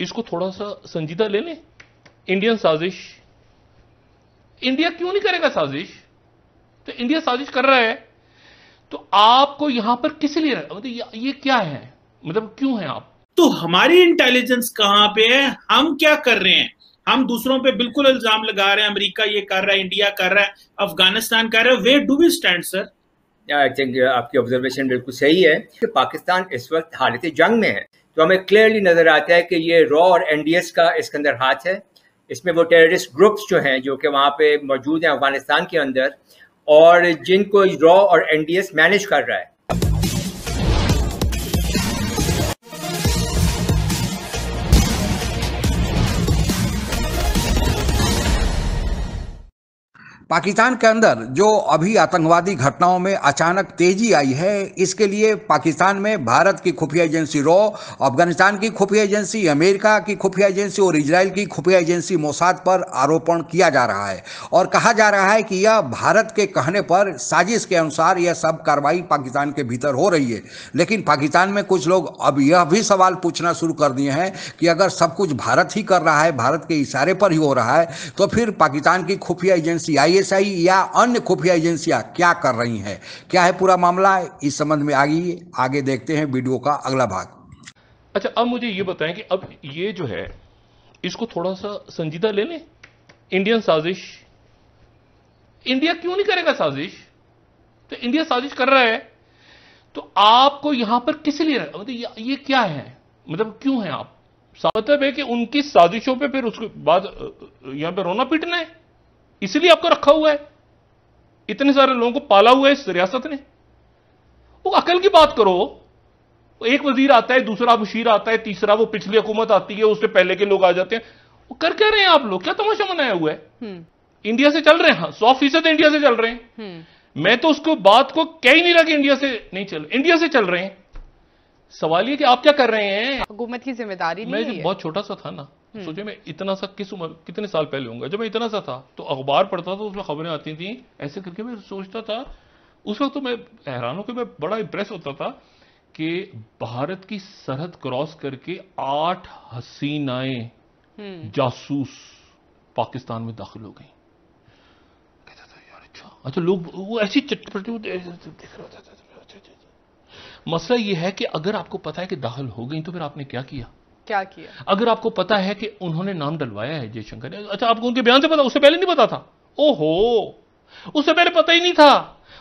इसको थोड़ा सा संजीदा ले लें इंडियन साजिश इंडिया क्यों नहीं करेगा साजिश तो इंडिया साजिश कर रहा है तो आपको यहां पर किस लिए मतलब ये क्या है मतलब क्यों है आप तो हमारी इंटेलिजेंस कहां पे है हम क्या कर रहे हैं हम दूसरों पे बिल्कुल इल्जाम लगा रहे हैं अमेरिका ये कर रहा है इंडिया कर रहा है अफगानिस्तान कर रहा है where do we stand sir I think आपकी ऑब्जर्वेशन बिल्कुल सही है कि पाकिस्तान इस वक्त हालत जंग में है तो हमें क्लियरली नज़र आता है कि ये रॉ और एन का इसके अंदर हाथ है इसमें वो टेररिस्ट ग्रुप्स जो हैं जो कि वहाँ पे मौजूद हैं अफगानिस्तान के अंदर और जिनको रॉ और एन मैनेज कर रहा है पाकिस्तान के अंदर जो अभी आतंकवादी घटनाओं में अचानक तेजी आई है इसके लिए पाकिस्तान में भारत की खुफिया एजेंसी रॉ अफगानिस्तान की खुफिया एजेंसी अमेरिका की खुफिया एजेंसी और इज़राइल की खुफिया एजेंसी मोसाद पर आरोपण किया जा रहा है और कहा जा रहा है कि यह भारत के कहने पर साजिश के अनुसार यह सब कार्रवाई पाकिस्तान के भीतर हो रही है लेकिन पाकिस्तान में कुछ लोग अब यह भी सवाल पूछना शुरू कर दिए हैं कि अगर सब कुछ भारत ही कर रहा है भारत के इशारे पर ही हो रहा है तो फिर पाकिस्तान की खुफिया एजेंसी आई आईएसआई या अन्य खुफिया एजेंसियां क्या कर रही हैं क्या है पूरा मामला इस संबंध में आगे आगे देखते हैं वीडियो का अगला भाग अच्छा अब मुझे ये बताएं कि अब ये जो है इसको थोड़ा सा संजीदा ले लें इंडियन साजिश इंडिया क्यों नहीं करेगा साजिश तो इंडिया साजिश कर रहा है तो आपको यहां पर किस लिए मतलब ये, ये क्या है मतलब क्यों है आप मतलब है कि उनकी साजिशों पे फिर उसके बाद यहां पे रोना पीटना है इसलिए आपको रखा हुआ है इतने सारे लोगों को पाला हुआ है इस रियासत ने वो अकल की बात करो एक वजीर आता है दूसरा बशीर आता है तीसरा वो पिछली हुकूमत आती है उससे पहले के लोग आ जाते हैं वो कर क्या रहे हैं आप लोग क्या तमाशा मनाया हुआ है हम्म। इंडिया से चल रहे हैं हाँ, सौ फीसद इंडिया से चल रहे हैं हम्म। मैं तो उसको बात को कह ही नहीं रहा कि इंडिया से नहीं चल इंडिया से चल रहे हैं सवाल ये कि आप क्या कर रहे हैं हुकूमत की जिम्मेदारी मैं बहुत छोटा सा था ना हम्म। सोचिए मैं इतना सा किस उम्र कितने साल पहले होंगे जब मैं इतना सा था तो अखबार पढ़ता था तो उसमें खबरें आती थी ऐसे करके मैं सोचता था उस वक्त तो मैं हैरान हूं कि मैं बड़ा इंप्रेस होता था कि भारत की सरहद क्रॉस करके आठ हसीनाएं हम्म। जासूस पाकिस्तान में दाखिल हो गई कहता था यार अच्छा अच्छा लोग वो ऐसी चटपटी देख रहा था मसला यह है कि अगर आपको पता है कि दाखिल हो गई तो फिर आपने क्या किया क्या किया अगर आपको पता है कि उन्होंने नाम डलवाया है जयशंकर ने अच्छा आपको उनके बयान से पता उससे पहले नहीं पता था ओहो उससे पहले पता ही नहीं था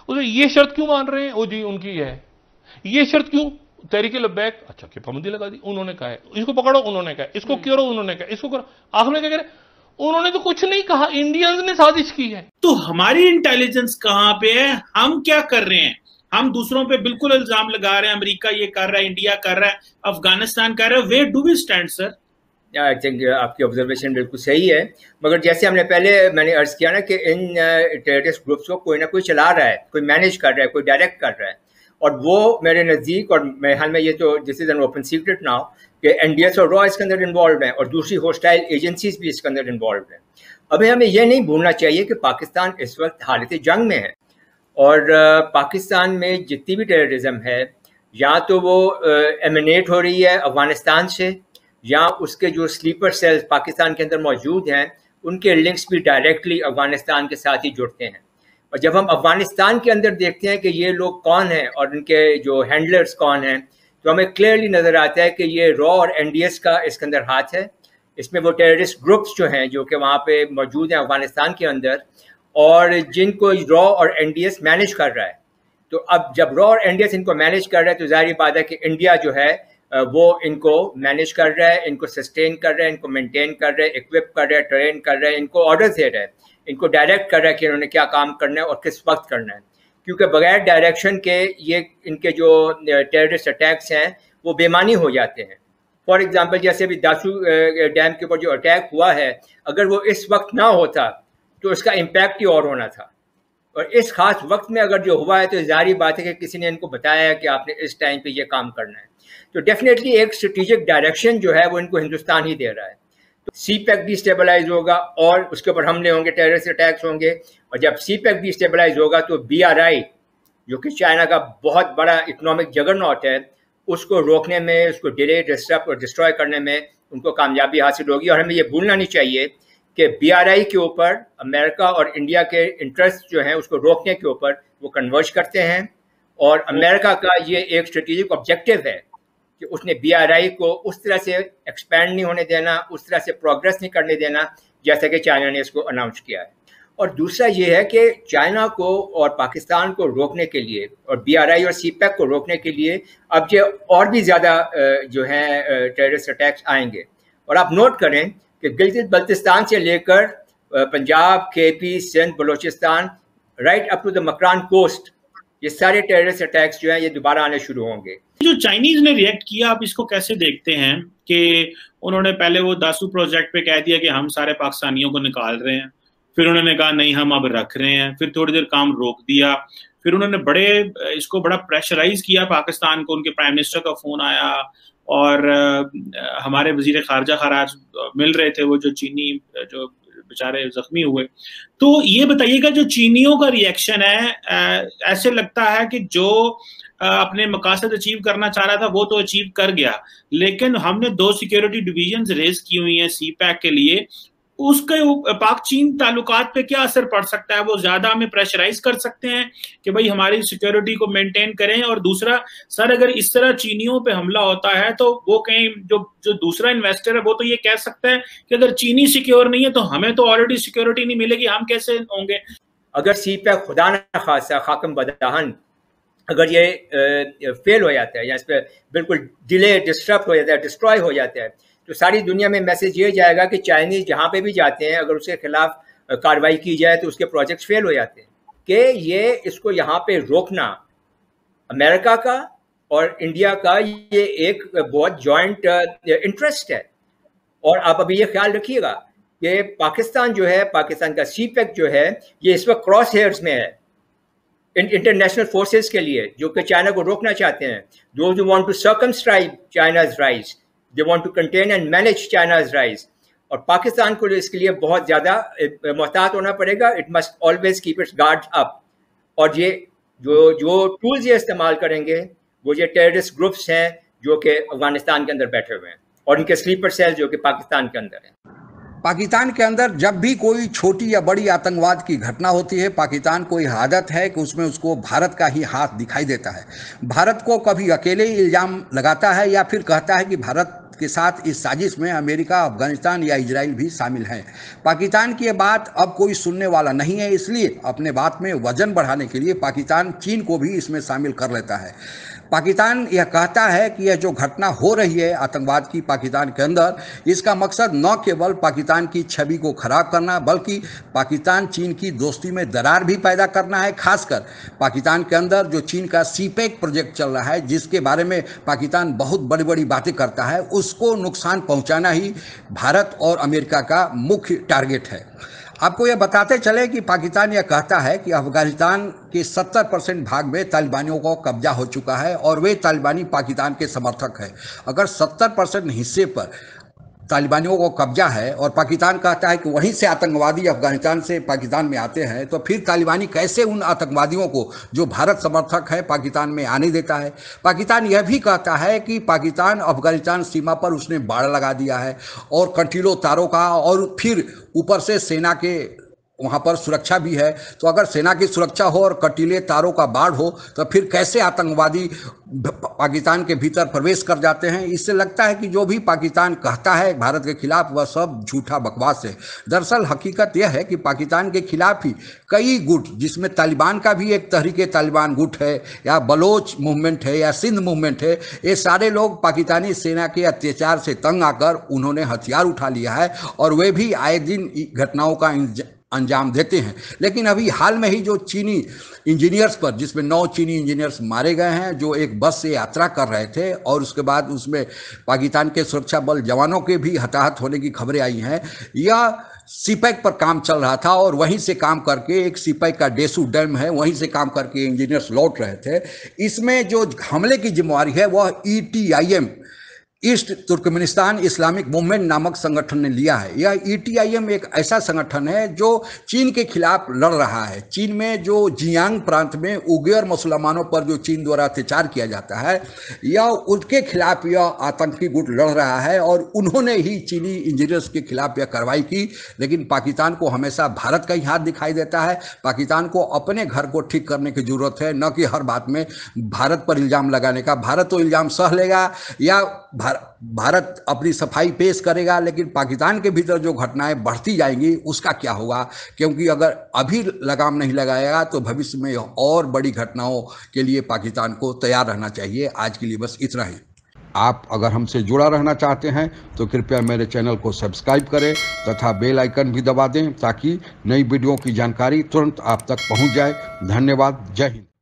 उसे ये शर्त क्यों मान रहे हैं ओ जी उनकी है ये शर्त क्यों तरीके लबैक अच्छा क्या पाबंदी लगा दी उन्होंने कहा है इसको पकड़ो उन्होंने कहा इसको हम्म। करो उन्होंने कहा इसको करो आखिर में क्या कह रहे उन्होंने तो कुछ नहीं कहा इंडियंस ने साजिश की है तो हमारी इंटेलिजेंस कहां पे है हम क्या कर रहे हैं हम दूसरों पे बिल्कुल इल्जाम लगा रहे हैं अमेरिका ये कर रहा है इंडिया कर रहा है अफगानिस्तान कर रहा है where do we stand sir I think आपकी ऑब्जर्वेशन बिल्कुल सही है मगर जैसे हमने पहले मैंने अर्ज किया ना कि इन टेररिस्ट uh, ग्रुप्स को कोई ना कोई चला रहा है कोई मैनेज कर रहा है कोई डायरेक्ट कर रहा है और वो मेरे नज़दीक और मेरे हाल में ये तो this is an open secret now कि एन डी एस और रॉ इसके अंदर इन्वॉल्व है और दूसरी होस्टाइल एजेंसीज भी इसके अंदर इन्वॉल्व है अभी हमें यह नहीं भूलना चाहिए कि पाकिस्तान इस वक्त हालत जंग में है और पाकिस्तान में जितनी भी टेररिज्म है या तो वो एमिनेट हो रही है अफगानिस्तान से या उसके जो स्लीपर सेल्स पाकिस्तान के अंदर मौजूद हैं उनके लिंक्स भी डायरेक्टली अफगानिस्तान के साथ ही जुड़ते हैं और जब हम अफगानिस्तान के अंदर देखते हैं कि ये लोग कौन हैं और इनके जो हैंडलर्स कौन हैं तो हमें क्लियरली नज़र आता है कि ये रॉ और एन का इसके अंदर हाथ है इसमें वो टेररिस्ट ग्रुप्स जो हैं जो कि वहाँ पे मौजूद हैं अफगानिस्तान के अंदर और जिनको रॉ और एनडीएस मैनेज कर रहा है तो अब जब रॉ और एनडीएस इनको मैनेज कर रहा है तो जाहिर बात है कि इंडिया जो है वो इनको मैनेज कर रहा है इनको सस्टेन कर रहा है इनको मेंटेन कर रहा है इक्विप कर रहा है ट्रेन कर रहा है इनको ऑर्डर दे रहा है इनको डायरेक्ट कर रहा है कि इन्होंने क्या काम करना है और किस वक्त करना है क्योंकि बगैर डायरेक्शन के ये इनके जो टेररिस्ट अटैक्स हैं वो बेमानी हो जाते हैं फॉर एग्ज़ाम्पल जैसे अभी दासू डैम के ऊपर जो अटैक हुआ है अगर वो इस वक्त ना होता तो इसका इम्पैक्ट ही और होना था और इस खास वक्त में अगर जो हुआ है तो जारी बात है कि किसी ने इनको बताया है कि आपने इस टाइम पे ये काम करना है तो डेफिनेटली एक स्ट्रेटिजिक डायरेक्शन जो है वो इनको हिंदुस्तान ही दे रहा है तो सी पैक e भी स्टेबलाइज होगा और उसके ऊपर हमले होंगे टेररिस्ट अटैक्स होंगे और जब सी पैक e भी स्टेबलाइज होगा तो बी आर आई जो कि चाइना का बहुत बड़ा इकोनॉमिक जगरनॉट है उसको रोकने में उसको डिले डिस्टर्ब और डिस्ट्रॉय करने में उनको कामयाबी हासिल होगी और हमें यह भूलना नहीं चाहिए कि बीआरआई के ऊपर अमेरिका और इंडिया के इंटरेस्ट जो हैं उसको रोकने के ऊपर वो कन्वर्ज करते हैं और अमेरिका का ये एक स्ट्रेटेजिक ऑब्जेक्टिव है कि उसने बीआरआई को उस तरह से एक्सपैंड नहीं होने देना उस तरह से प्रोग्रेस नहीं करने देना जैसा कि चाइना ने इसको अनाउंस किया है और दूसरा ये है कि चाइना को और पाकिस्तान को रोकने के लिए और बीआरआई और सीपैक e को रोकने के लिए अब ये और भी ज़्यादा जो है टेररिस्ट अटैक्स आएंगे और आप नोट करें कि गिलगित बल्तिस्तान से लेकर पंजाब के Sindh Balochistan right up to the Makran coast ये सारे टेररिस्ट अटैक्स जो है ये दोबारा आने शुरू होंगे जो चाइनीज ने रिएक्ट किया आप इसको कैसे देखते हैं कि उन्होंने पहले वो दासू प्रोजेक्ट पे कह दिया कि हम सारे पाकिस्तानियों को निकाल रहे हैं फिर उन्होंने कहा नहीं हम अब रख रहे हैं फिर थोड़ी देर काम रोक दिया फिर उन्होंने बड़े इसको बड़ा प्रेशराइज किया पाकिस्तान को उनके प्राइम मिनिस्टर का फोन आया और हमारे वजीर खारजा खराज मिल रहे थे वो जो चीनी जो बेचारे जख्मी हुए तो ये बताइएगा जो चीनियों का रिएक्शन है ऐसे लगता है कि जो अपने मकासद अचीव करना चाह रहा था वो तो अचीव कर गया लेकिन हमने दो सिक्योरिटी डिवीजन रेज की हुई है सी पैक के लिए उसके पाक चीन ताल्लुक पे क्या असर पड़ सकता है वो ज्यादा हमें प्रेशराइज कर सकते हैं कि भाई हमारी सिक्योरिटी को मेंटेन करें और दूसरा सर अगर इस तरह चीनियों पे हमला होता है तो वो कहीं जो जो दूसरा इन्वेस्टर है वो तो ये कह सकता है कि अगर चीनी सिक्योर नहीं है तो हमें तो ऑलरेडी सिक्योरिटी नहीं मिलेगी हम कैसे होंगे अगर सी पे खुदा खासा खाकम बदहन अगर ये फेल हो जाता है या इस पर बिल्कुल डिले डिस्टर्ब हो जाता है डिस्ट्रॉय हो जाता है तो सारी दुनिया में मैसेज ये जाएगा कि चाइनीज जहाँ पे भी जाते हैं अगर उसके खिलाफ कार्रवाई की जाए तो उसके प्रोजेक्ट फेल हो जाते हैं कि ये इसको यहाँ पे रोकना अमेरिका का और इंडिया का ये एक बहुत जॉइंट इंटरेस्ट है और आप अभी ये ख्याल रखिएगा कि पाकिस्तान जो है पाकिस्तान का सी पैक e जो है ये इस वक्त क्रॉस हेयर्स में है इंटरनेशनल फोर्सेस के लिए जो कि चाइना को रोकना चाहते हैं those want to circumscribe China's rise they want to contain and manage China's rise और पाकिस्तान को इसके लिए बहुत ज़्यादा मोहतात होना पड़ेगा it must always keep its guard up और ये जो जो टूल्स ये इस्तेमाल करेंगे वो ये टेररिस्ट ग्रुप्स हैं जो कि अफगानिस्तान के अंदर बैठे हुए हैं और इनके स्लीपर सेल्स जो कि पाकिस्तान के अंदर हैं पाकिस्तान के अंदर जब भी कोई छोटी या बड़ी आतंकवाद की घटना होती है पाकिस्तान को यह आदत है कि उसमें उसको भारत का ही हाथ दिखाई देता है भारत को कभी अकेले ही इल्ज़ाम लगाता है या फिर कहता है कि भारत के साथ इस साजिश में अमेरिका अफगानिस्तान या इजराइल भी शामिल हैं पाकिस्तान की बात अब कोई सुनने वाला नहीं है इसलिए अपने बात में वजन बढ़ाने के लिए पाकिस्तान चीन को भी इसमें शामिल कर लेता है पाकिस्तान यह कहता है कि यह जो घटना हो रही है आतंकवाद की पाकिस्तान के अंदर इसका मकसद न केवल पाकिस्तान की छवि को खराब करना बल्कि पाकिस्तान चीन की दोस्ती में दरार भी पैदा करना है खासकर पाकिस्तान के अंदर जो चीन का सीपेक प्रोजेक्ट चल रहा है जिसके बारे में पाकिस्तान बहुत बड़ी बड़ी बातें करता है उसको नुकसान पहुँचाना ही भारत और अमेरिका का मुख्य टारगेट है आपको यह बताते चले कि पाकिस्तान यह कहता है कि अफगानिस्तान के 70 परसेंट भाग में तालिबानियों का कब्जा हो चुका है और वे तालिबानी पाकिस्तान के समर्थक हैं अगर 70 परसेंट हिस्से पर तालिबानियों को कब्जा है और पाकिस्तान कहता है कि वहीं से आतंकवादी अफगानिस्तान से पाकिस्तान में आते हैं तो फिर तालिबानी कैसे उन आतंकवादियों को जो भारत समर्थक है पाकिस्तान में आने देता है पाकिस्तान यह भी कहता है कि पाकिस्तान अफगानिस्तान सीमा पर उसने बाड़ लगा दिया है और कंटीलो तारों का और फिर ऊपर से सेना के वहाँ पर सुरक्षा भी है तो अगर सेना की सुरक्षा हो और कटीले तारों का बाढ़ हो तो फिर कैसे आतंकवादी पाकिस्तान के भीतर प्रवेश कर जाते हैं इससे लगता है कि जो भी पाकिस्तान कहता है भारत के खिलाफ वह सब झूठा बकवास है दरअसल हकीकत यह है कि पाकिस्तान के खिलाफ ही कई गुट जिसमें तालिबान का भी एक तहरीक तालिबान गुट है या बलोच मूवमेंट है या सिंध मूवमेंट है ये सारे लोग पाकिस्तानी सेना के अत्याचार से तंग आकर उन्होंने हथियार उठा लिया है और वे भी आए दिन घटनाओं का अंजाम देते हैं लेकिन अभी हाल में ही जो चीनी इंजीनियर्स पर जिसमें नौ चीनी इंजीनियर्स मारे गए हैं जो एक बस से यात्रा कर रहे थे और उसके बाद उसमें पाकिस्तान के सुरक्षा बल जवानों के भी हताहत होने की खबरें आई हैं यह सीपैक पर काम चल रहा था और वहीं से काम करके एक सीपैक का डेसू डैम है वहीं से काम करके इंजीनियर्स लौट रहे थे इसमें जो हमले की जिम्मेवारी है वह E T I M East Turkmenistan Islamic movement नामक संगठन ने लिया है यह ईटीआईएम e एक ऐसा संगठन है जो चीन के खिलाफ लड़ रहा है चीन में जो जियांग प्रांत में उगेर मुसलमानों पर जो चीन द्वारा अत्याचार किया जाता है यह उनके खिलाफ यह आतंकी गुट लड़ रहा है और उन्होंने ही चीनी इंजीनियर्स के खिलाफ यह कार्रवाई की लेकिन पाकिस्तान को हमेशा भारत का ही हाथ दिखाई देता है पाकिस्तान को अपने घर को ठीक करने की जरूरत है न कि हर बात में भारत पर इल्ज़ाम लगाने का भारत तो इल्ज़ाम सह लेगा या भारत अपनी सफाई पेश करेगा लेकिन पाकिस्तान के भीतर जो घटनाएं बढ़ती जाएंगी उसका क्या होगा क्योंकि अगर अभी लगाम नहीं लगाएगा तो भविष्य में और बड़ी घटनाओं के लिए पाकिस्तान को तैयार रहना चाहिए आज के लिए बस इतना ही आप अगर हमसे जुड़ा रहना चाहते हैं तो कृपया मेरे चैनल को सब्सक्राइब करें तथा बेल आइकन भी दबा दें ताकि नई वीडियो की जानकारी तुरंत आप तक पहुंच जाए धन्यवाद जय हिंद